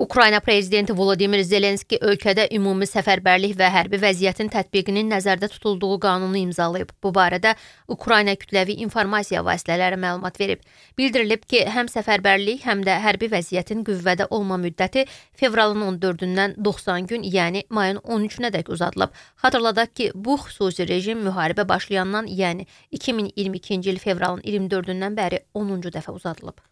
Ukrayna prezidenti Volodimir Zelenski ölkədə ümumi səfərbərlik və hərbi vəziyyətin tətbiqinin nəzərdə tutulduğu qanunu imzalayıb. Bu barədə Ukrayna kütləvi informasiya vasitələri məlumat verib. Bildirilib ki, həm səfərbərlik, həm də hərbi vəziyyətin qüvvədə olma müddəti fevralın 14-dən 90 gün, yəni mayın 13-nədək uzadılıb. Xatırladaq ki, bu xüsusi rejim müharibə başlayandan, yəni 2022-ci il fevralın 24-dən bəri 10-cu dəfə uzadılıb.